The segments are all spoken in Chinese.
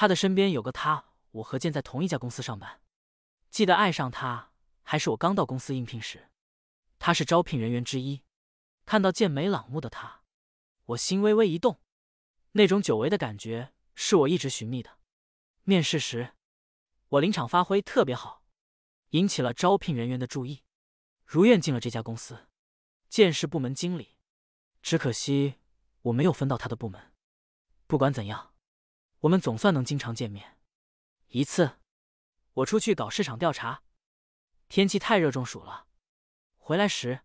他的身边有个他，我和建在同一家公司上班。记得爱上他还是我刚到公司应聘时，他是招聘人员之一。看到健美朗目的他，我心微微一动，那种久违的感觉是我一直寻觅的。面试时，我临场发挥特别好，引起了招聘人员的注意，如愿进了这家公司。剑设部门经理，只可惜我没有分到他的部门。不管怎样。我们总算能经常见面，一次。我出去搞市场调查，天气太热中暑了。回来时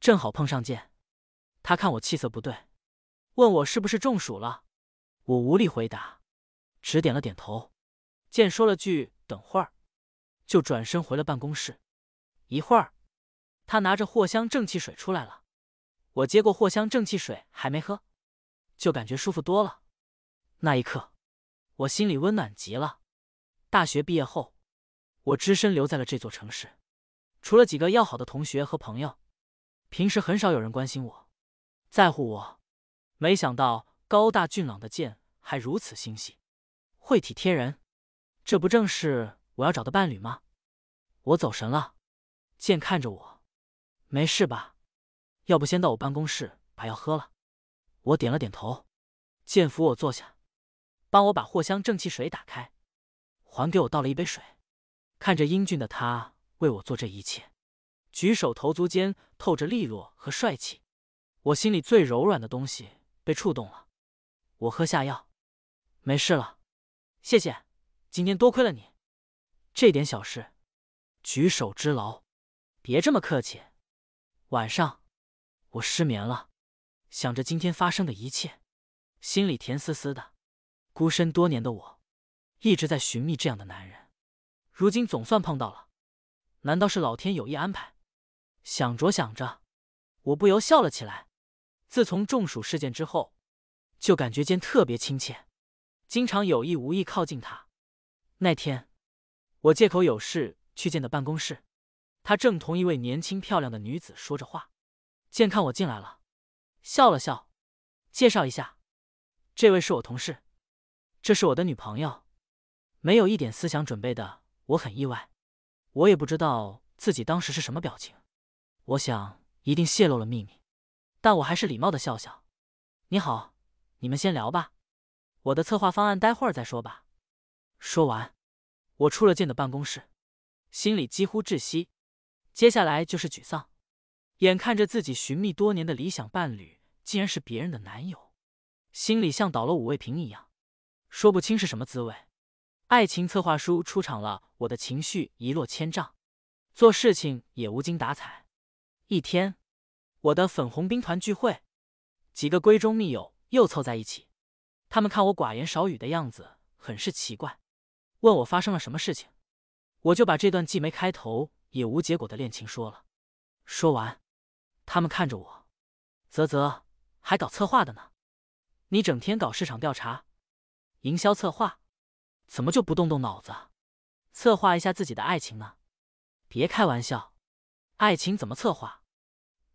正好碰上健，他看我气色不对，问我是不是中暑了。我无力回答，只点了点头。见说了句“等会儿”，就转身回了办公室。一会儿，他拿着藿香正气水出来了。我接过藿香正气水还没喝，就感觉舒服多了。那一刻。我心里温暖极了。大学毕业后，我只身留在了这座城市，除了几个要好的同学和朋友，平时很少有人关心我，在乎我。没想到高大俊朗的剑还如此心细，会体贴人，这不正是我要找的伴侣吗？我走神了，剑看着我，没事吧？要不先到我办公室把药喝了。我点了点头，剑扶我坐下。帮我把藿香正气水打开，还给我倒了一杯水。看着英俊的他为我做这一切，举手投足间透着利落和帅气，我心里最柔软的东西被触动了。我喝下药，没事了，谢谢。今天多亏了你，这点小事，举手之劳，别这么客气。晚上我失眠了，想着今天发生的一切，心里甜丝丝的。孤身多年的我，一直在寻觅这样的男人，如今总算碰到了。难道是老天有意安排？想着想着，我不由笑了起来。自从中暑事件之后，就感觉间特别亲切，经常有意无意靠近他。那天，我借口有事去见的办公室，他正同一位年轻漂亮的女子说着话。见看我进来了，笑了笑，介绍一下，这位是我同事。这是我的女朋友，没有一点思想准备的，我很意外。我也不知道自己当时是什么表情，我想一定泄露了秘密，但我还是礼貌的笑笑。你好，你们先聊吧，我的策划方案待会儿再说吧。说完，我出了剑的办公室，心里几乎窒息。接下来就是沮丧，眼看着自己寻觅多年的理想伴侣竟然是别人的男友，心里像倒了五味瓶一样。说不清是什么滋味，爱情策划书出场了，我的情绪一落千丈，做事情也无精打采。一天，我的粉红兵团聚会，几个闺中密友又凑在一起，他们看我寡言少语的样子，很是奇怪，问我发生了什么事情，我就把这段既没开头也无结果的恋情说了。说完，他们看着我，啧啧，还搞策划的呢，你整天搞市场调查。营销策划，怎么就不动动脑子，策划一下自己的爱情呢？别开玩笑，爱情怎么策划？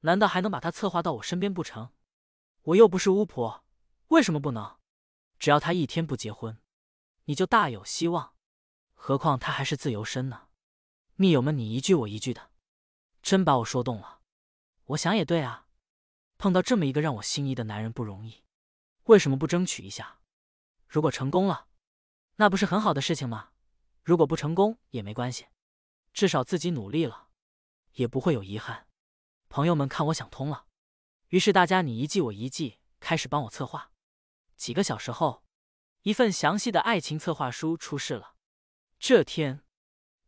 难道还能把他策划到我身边不成？我又不是巫婆，为什么不能？只要他一天不结婚，你就大有希望。何况他还是自由身呢。密友们，你一句我一句的，真把我说动了。我想也对啊，碰到这么一个让我心仪的男人不容易，为什么不争取一下？如果成功了，那不是很好的事情吗？如果不成功也没关系，至少自己努力了，也不会有遗憾。朋友们，看我想通了，于是大家你一计我一计，开始帮我策划。几个小时后，一份详细的爱情策划书出世了。这天，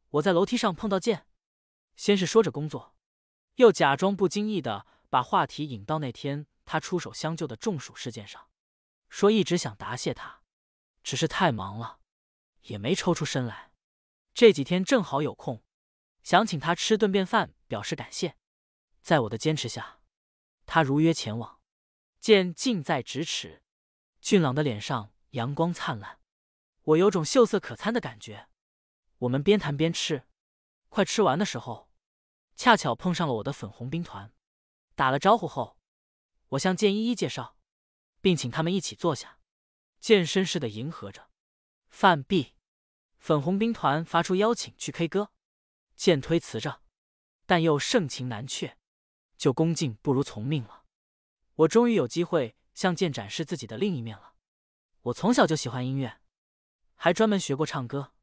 我在楼梯上碰到剑，先是说着工作，又假装不经意的把话题引到那天他出手相救的中暑事件上，说一直想答谢他。只是太忙了，也没抽出身来。这几天正好有空，想请他吃顿便饭表示感谢。在我的坚持下，他如约前往。见近在咫尺，俊朗的脸上阳光灿烂，我有种秀色可餐的感觉。我们边谈边吃，快吃完的时候，恰巧碰上了我的粉红兵团。打了招呼后，我向建一一介绍，并请他们一起坐下。健身似的迎合着，范毕，粉红兵团发出邀请去 K 歌，剑推辞着，但又盛情难却，就恭敬不如从命了。我终于有机会向剑展示自己的另一面了。我从小就喜欢音乐，还专门学过唱歌。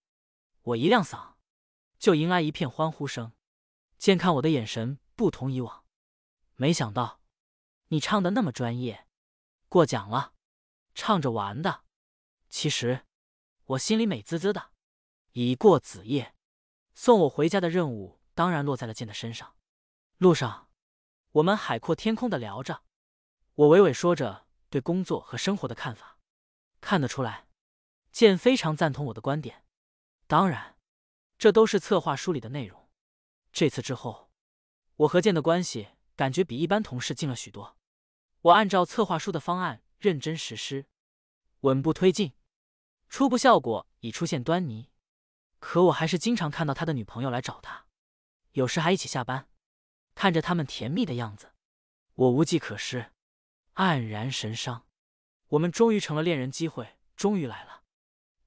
我一亮嗓，就迎来一片欢呼声。剑看我的眼神不同以往。没想到，你唱的那么专业，过奖了。唱着玩的，其实我心里美滋滋的。已过子夜，送我回家的任务当然落在了剑的身上。路上，我们海阔天空的聊着，我娓娓说着对工作和生活的看法。看得出来，剑非常赞同我的观点。当然，这都是策划书里的内容。这次之后，我和剑的关系感觉比一般同事近了许多。我按照策划书的方案。认真实施，稳步推进，初步效果已出现端倪。可我还是经常看到他的女朋友来找他，有时还一起下班。看着他们甜蜜的样子，我无计可施，黯然神伤。我们终于成了恋人，机会终于来了。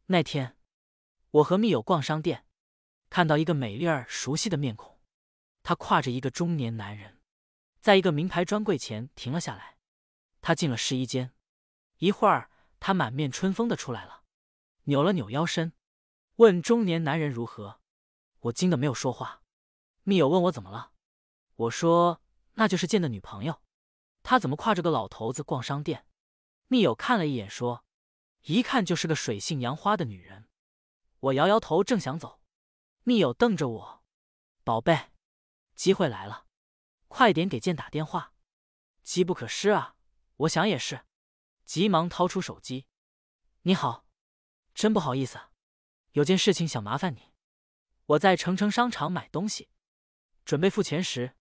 那天，我和密友逛商店，看到一个美丽而熟悉的面孔。他挎着一个中年男人，在一个名牌专柜前停了下来。他进了试衣间。一会儿，他满面春风的出来了，扭了扭腰身，问中年男人如何。我惊得没有说话。密友问我怎么了，我说那就是剑的女朋友，他怎么挎着个老头子逛商店？密友看了一眼说：“一看就是个水性杨花的女人。”我摇摇头，正想走，密友瞪着我：“宝贝，机会来了，快点给剑打电话，机不可失啊！”我想也是。急忙掏出手机，你好，真不好意思，有件事情想麻烦你。我在诚诚商场买东西，准备付钱时，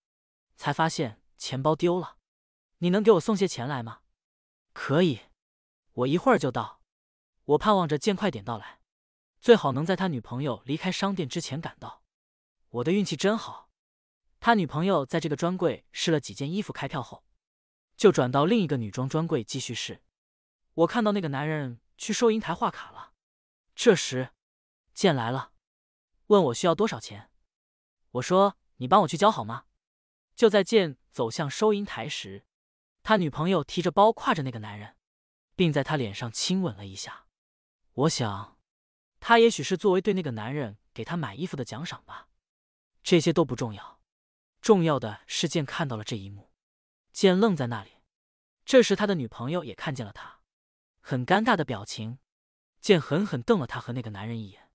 才发现钱包丢了。你能给我送些钱来吗？可以，我一会儿就到。我盼望着见快点到来，最好能在他女朋友离开商店之前赶到。我的运气真好，他女朋友在这个专柜试了几件衣服，开票后就转到另一个女装专柜继续试。我看到那个男人去收银台画卡了，这时，剑来了，问我需要多少钱，我说你帮我去交好吗？就在剑走向收银台时，他女朋友提着包挎着那个男人，并在他脸上亲吻了一下。我想，他也许是作为对那个男人给他买衣服的奖赏吧。这些都不重要，重要的，是剑看到了这一幕，剑愣在那里。这时，他的女朋友也看见了他。很尴尬的表情，见狠狠瞪了他和那个男人一眼，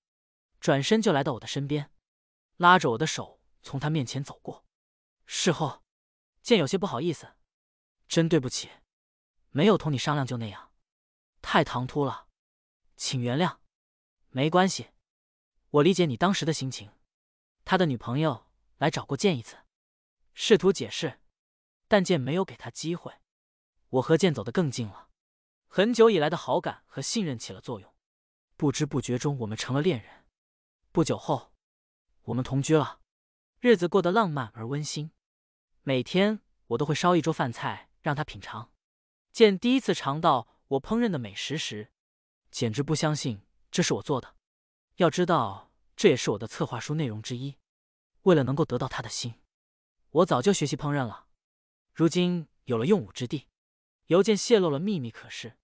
转身就来到我的身边，拉着我的手从他面前走过。事后，见有些不好意思，真对不起，没有同你商量就那样，太唐突了，请原谅。没关系，我理解你当时的心情。他的女朋友来找过剑一次，试图解释，但剑没有给他机会。我和剑走得更近了。很久以来的好感和信任起了作用，不知不觉中我们成了恋人。不久后，我们同居了，日子过得浪漫而温馨。每天我都会烧一桌饭菜让他品尝。见第一次尝到我烹饪的美食时，简直不相信这是我做的。要知道，这也是我的策划书内容之一。为了能够得到他的心，我早就学习烹饪了。如今有了用武之地，邮件泄露了秘密，可是。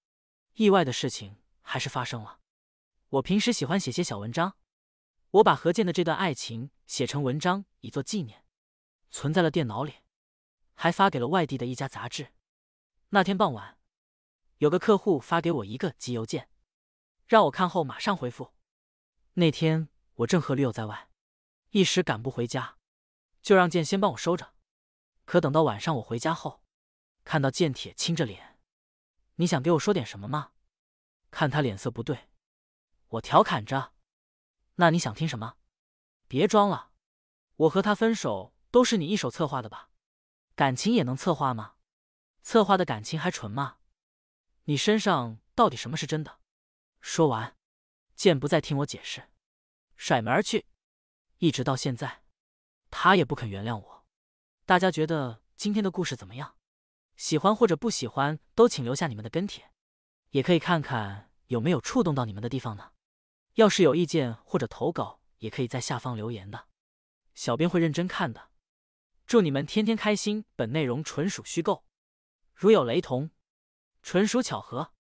意外的事情还是发生了。我平时喜欢写些小文章，我把何健的这段爱情写成文章，以作纪念，存在了电脑里，还发给了外地的一家杂志。那天傍晚，有个客户发给我一个急邮件，让我看后马上回复。那天我正和驴友在外，一时赶不回家，就让剑先帮我收着。可等到晚上我回家后，看到剑铁青着脸。你想给我说点什么吗？看他脸色不对，我调侃着。那你想听什么？别装了，我和他分手都是你一手策划的吧？感情也能策划吗？策划的感情还纯吗？你身上到底什么是真的？说完，剑不再听我解释，甩门而去。一直到现在，他也不肯原谅我。大家觉得今天的故事怎么样？喜欢或者不喜欢都请留下你们的跟帖，也可以看看有没有触动到你们的地方呢。要是有意见或者投稿，也可以在下方留言的，小编会认真看的。祝你们天天开心！本内容纯属虚构，如有雷同，纯属巧合。